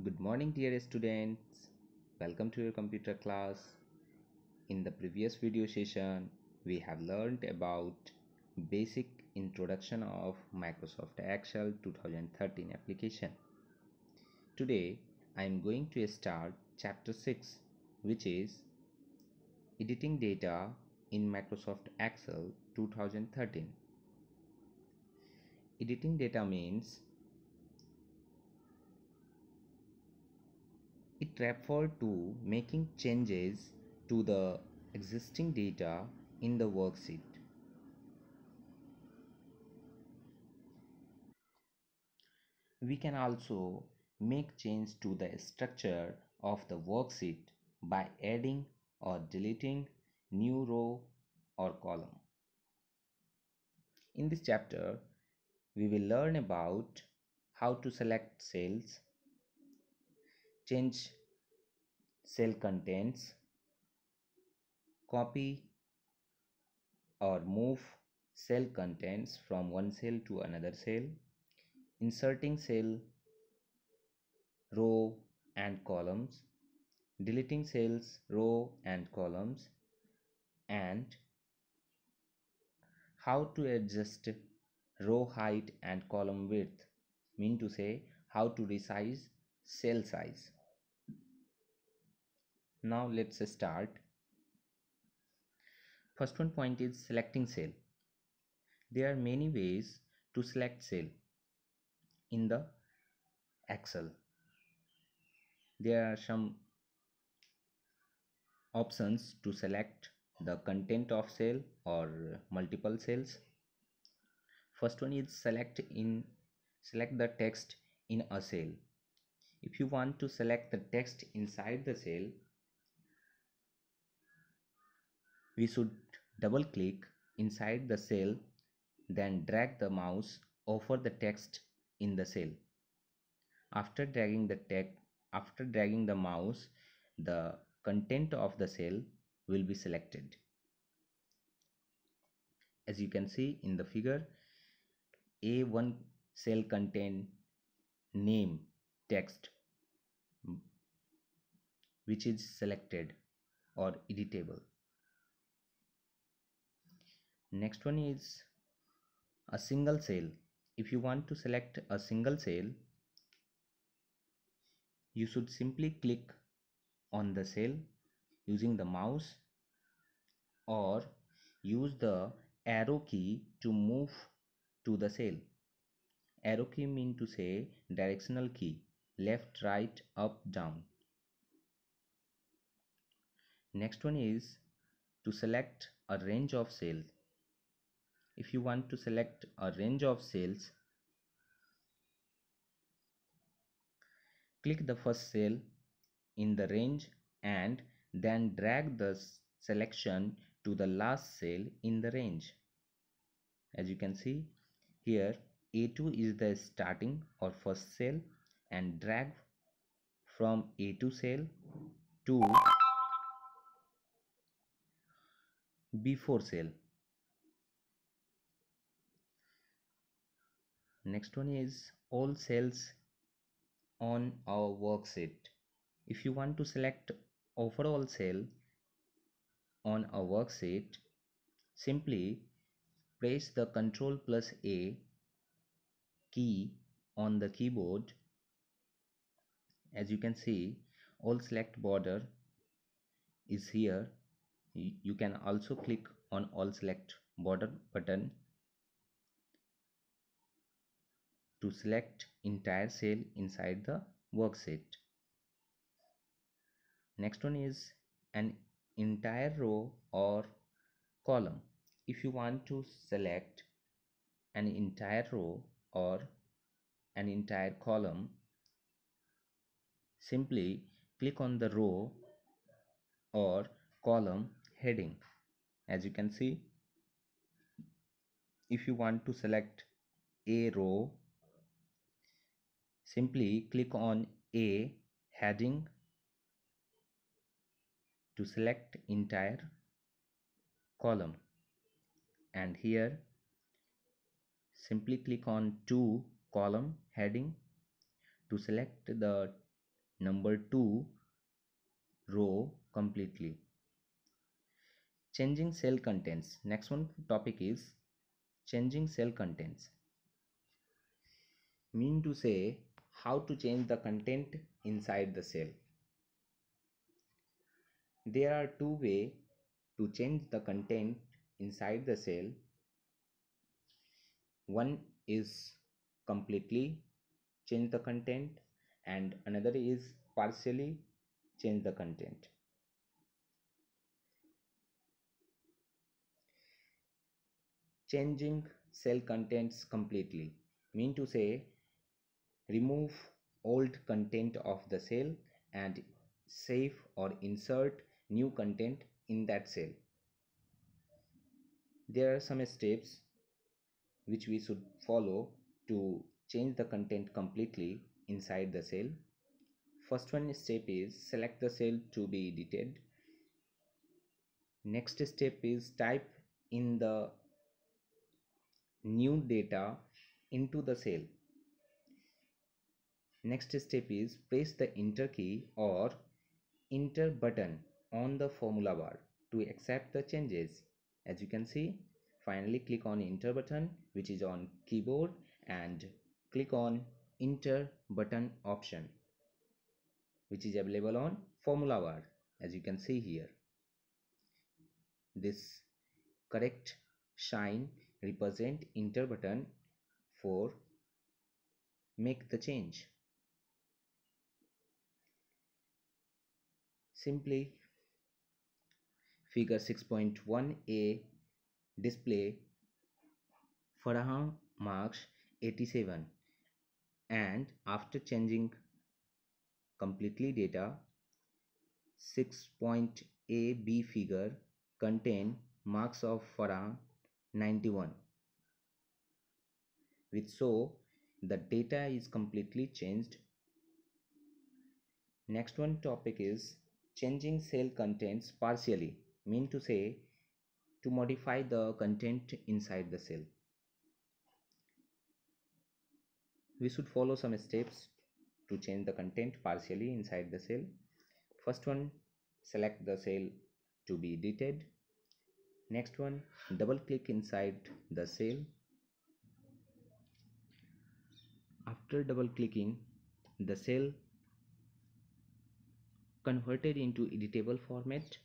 Good morning dear students. Welcome to your computer class. In the previous video session, we have learned about basic introduction of Microsoft Excel 2013 application. Today, I am going to start chapter 6 which is editing data in Microsoft Excel 2013. Editing data means It refers to making changes to the existing data in the worksheet. We can also make change to the structure of the worksheet by adding or deleting new row or column. In this chapter, we will learn about how to select cells change cell contents copy or move cell contents from one cell to another cell inserting cell row and columns deleting cells row and columns and how to adjust row height and column width mean to say how to resize cell size now let's start first one point is selecting cell there are many ways to select cell in the excel there are some options to select the content of cell or multiple cells first one is select in select the text in a cell if you want to select the text inside the cell we should double click inside the cell then drag the mouse over the text in the cell after dragging the text after dragging the mouse the content of the cell will be selected as you can see in the figure a1 cell contain name text which is selected or editable next one is a single cell if you want to select a single cell you should simply click on the cell using the mouse or use the arrow key to move to the cell arrow key mean to say directional key left right up down next one is to select a range of cells if you want to select a range of sales click the first cell in the range and then drag the selection to the last cell in the range as you can see here a2 is the starting or first cell and drag from a2 cell to b4 cell next one is all cells on our worksheet if you want to select overall cell on a worksheet simply press the control plus a key on the keyboard as you can see all select border is here you can also click on all select border button to select entire cell inside the workset. Next one is an entire row or column. If you want to select an entire row or an entire column, simply click on the row or column heading. As you can see, if you want to select a row simply click on a heading to select entire column and here simply click on to column heading to select the number 2 row completely changing cell contents next one topic is changing cell contents mean to say how to change the content inside the cell. There are two ways to change the content inside the cell. One is completely change the content and another is partially change the content. Changing cell contents completely mean to say remove old content of the cell and save or insert new content in that cell there are some steps which we should follow to change the content completely inside the cell first one step is select the cell to be edited next step is type in the new data into the cell Next step is press the enter key or enter button on the formula bar to accept the changes. As you can see, finally click on enter button which is on keyboard and click on enter button option which is available on formula bar as you can see here. This correct sign represent enter button for make the change. simply figure 6.1a display Faraham marks 87 and after changing completely data 6.a b figure contain marks of Faraham 91 with so the data is completely changed next one topic is changing cell contents partially mean to say to modify the content inside the cell we should follow some steps to change the content partially inside the cell first one select the cell to be edited next one double click inside the cell after double clicking the cell converted into editable format.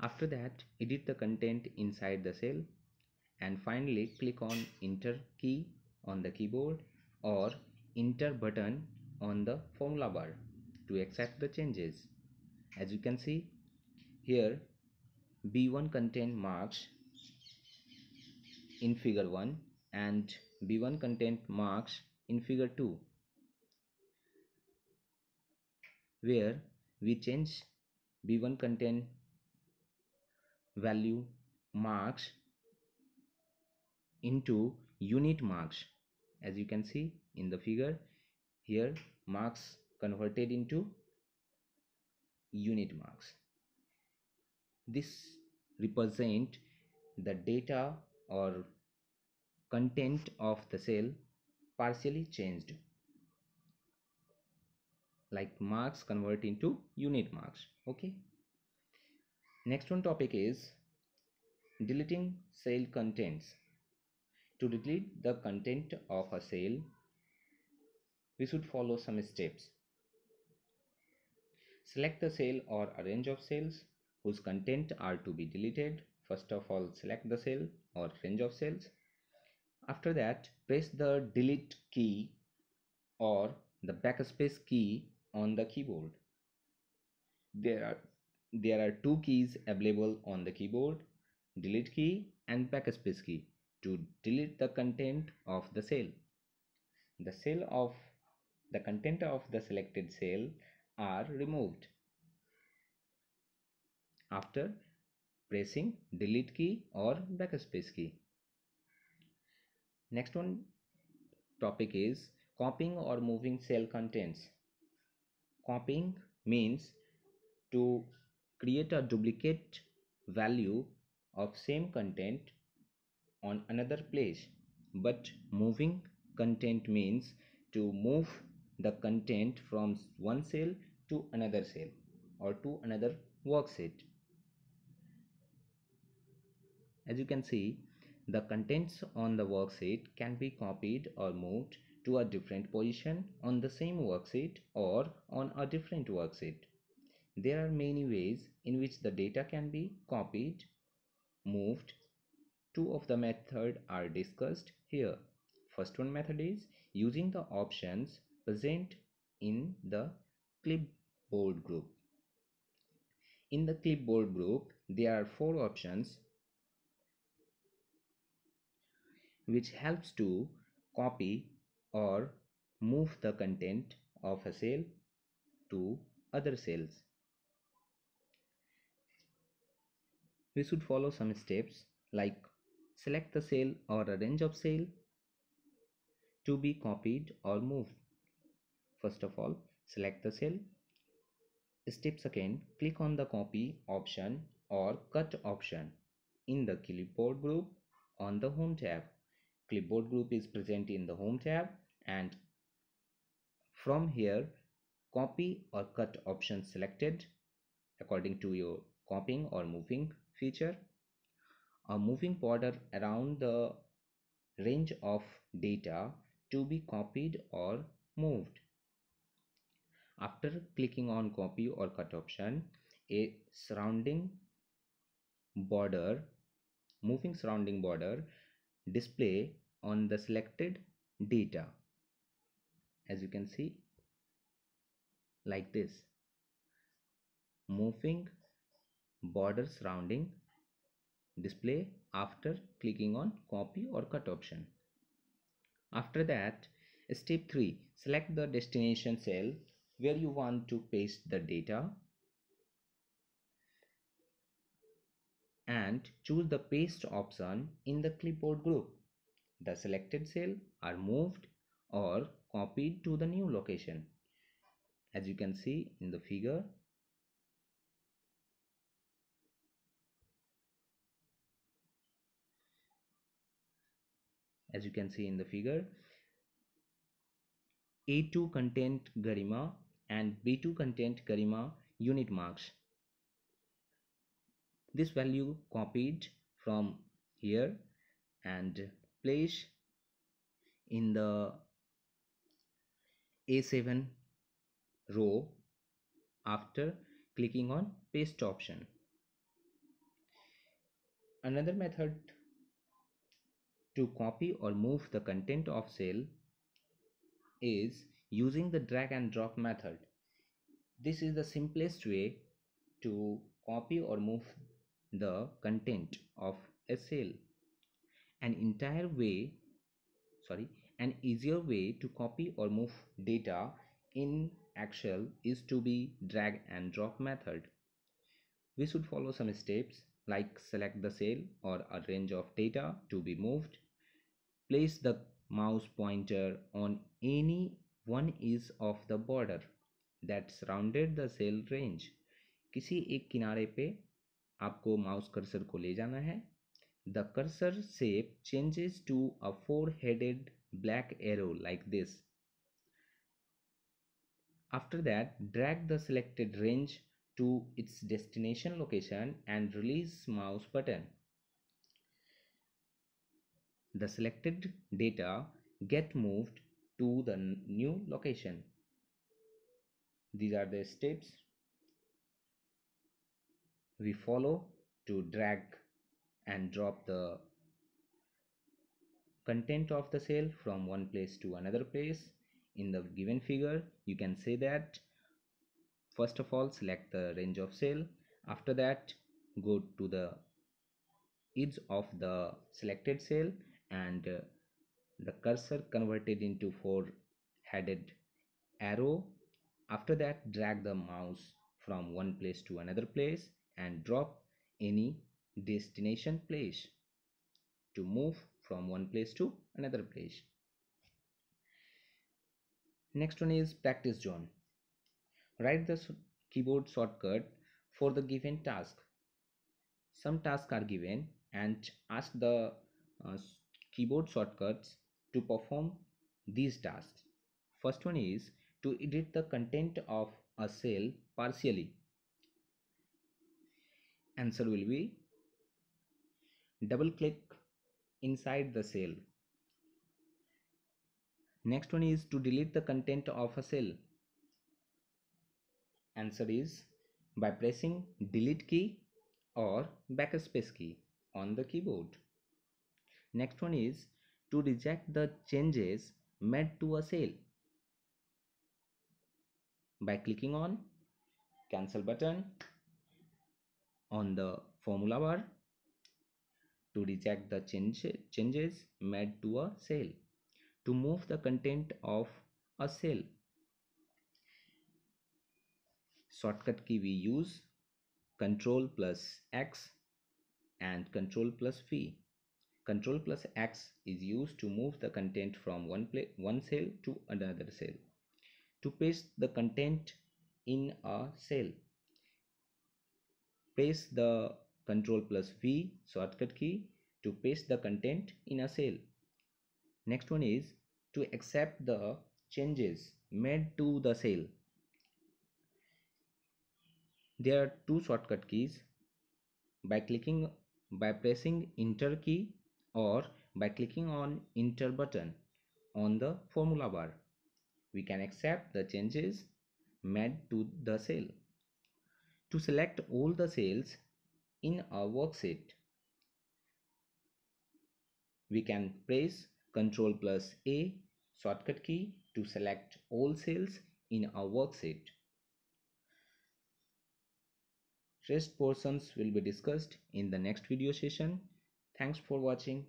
After that, edit the content inside the cell and finally click on enter key on the keyboard or enter button on the formula bar to accept the changes. As you can see here B1 content marks in figure 1 and B1 content marks in figure 2 where we change b1 contain value marks into unit marks as you can see in the figure here marks converted into unit marks this represent the data or content of the cell partially changed like marks convert into unit marks okay next one topic is deleting cell contents to delete the content of a cell we should follow some steps select the cell or a range of cells whose content are to be deleted first of all select the cell or range of cells after that press the delete key or the backspace key on the keyboard. There are, there are two keys available on the keyboard, delete key and backspace key to delete the content of the cell. The cell of the content of the selected cell are removed after pressing delete key or backspace key. Next one topic is copying or moving cell contents. Copying means to create a duplicate value of same content on another place but moving content means to move the content from one cell to another cell or to another worksheet. as you can see the contents on the worksheet can be copied or moved to a different position on the same worksheet or on a different worksheet. There are many ways in which the data can be copied, moved. Two of the method are discussed here. First one method is using the options present in the clipboard group. In the clipboard group, there are four options which helps to copy or move the content of a cell to other cells. We should follow some steps like select the cell or a range of cell to be copied or moved. First of all, select the cell. Step second, click on the copy option or cut option in the clipboard group on the home tab clipboard group is present in the home tab and from here copy or cut option selected according to your copying or moving feature a moving border around the range of data to be copied or moved after clicking on copy or cut option a surrounding border moving surrounding border display on the selected data as you can see like this moving border surrounding display after clicking on copy or cut option after that step 3 select the destination cell where you want to paste the data and choose the paste option in the clipboard group. The selected cell are moved or copied to the new location. As you can see in the figure, as you can see in the figure, A2 content Garima and B2 content Garima unit marks this value copied from here and place in the A7 row after clicking on paste option. Another method to copy or move the content of cell is using the drag and drop method. This is the simplest way to copy or move the content of a cell an entire way sorry an easier way to copy or move data in Excel is to be drag and drop method we should follow some steps like select the cell or a range of data to be moved place the mouse pointer on any one is of the border that surrounded the cell range किसी एक किनारे पे आपको mouse cursor को ले जाना है the cursor shape changes to a four headed black arrow like this after that drag the selected range to its destination location and release mouse button the selected data get moved to the new location these are the steps we follow to drag and drop the content of the cell from one place to another place in the given figure you can say that first of all select the range of cell after that go to the edge of the selected cell and uh, the cursor converted into four headed arrow after that drag the mouse from one place to another place and drop any destination place to move from one place to another place next one is practice zone write the keyboard shortcut for the given task some tasks are given and ask the uh, keyboard shortcuts to perform these tasks first one is to edit the content of a cell partially answer will be double click inside the cell next one is to delete the content of a cell answer is by pressing delete key or backspace key on the keyboard next one is to reject the changes made to a cell by clicking on cancel button on the formula bar to reject the change, changes made to a cell to move the content of a cell shortcut key we use control plus x and control plus v control plus x is used to move the content from one place one cell to another cell to paste the content in a cell paste the control plus V shortcut key to paste the content in a cell. Next one is to accept the changes made to the cell. There are two shortcut keys by clicking by pressing enter key or by clicking on enter button on the formula bar. We can accept the changes made to the cell to select all the cells in our worksheet. We can press Ctrl plus A shortcut key to select all cells in our worksheet. Rest portions will be discussed in the next video session. Thanks for watching.